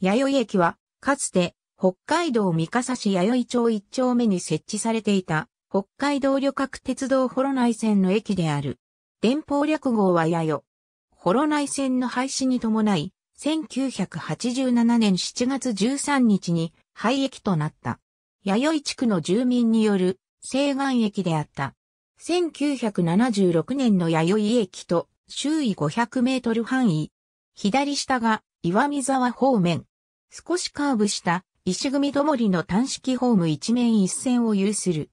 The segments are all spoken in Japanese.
弥生駅は、かつて、北海道三笠市弥生町一丁目に設置されていた、北海道旅客鉄道幌内線の駅である。電報略号はやよ。幌内線の廃止に伴い、1987年7月13日に廃駅となった。弥生地区の住民による西岸駅であった。1976年の弥生駅と周囲500メートル範囲。左下が岩見沢方面。少しカーブした石組どもりの単式ホーム一面一線を有する。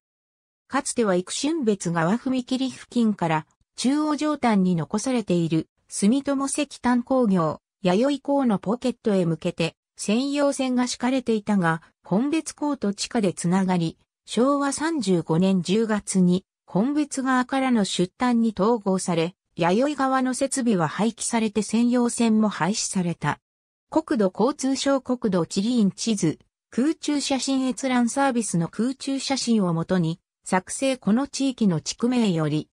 かつては幾春別川踏切付近から中央上端に残されている住友石炭工業、弥生港のポケットへ向けて専用線が敷かれていたが、本別港と地下でつながり、昭和35年10月に本別側からの出端に統合され、弥生側の設備は廃棄されて専用線も廃止された。国土交通省国土地理院地図、空中写真閲覧サービスの空中写真をもとに、作成この地域の地区名より、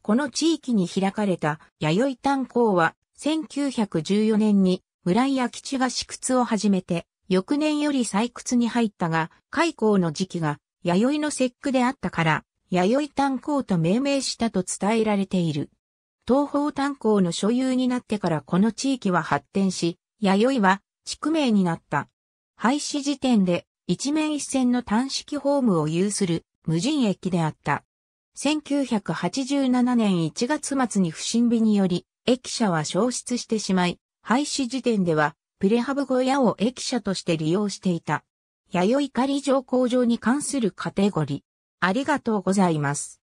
この地域に開かれた弥生炭鉱は、1914年に村井空き地が試掘を始めて、翌年より採掘に入ったが、開港の時期が弥生の節句であったから、弥生炭鉱と命名したと伝えられている。東方炭鉱の所有になってからこの地域は発展し、弥生は地区名になった。廃止時点で一面一線の短式ホームを有する無人駅であった。1987年1月末に不審火により、駅舎は消失してしまい、廃止時点ではプレハブ小屋を駅舎として利用していた。弥生仮上工場に関するカテゴリー。ありがとうございます。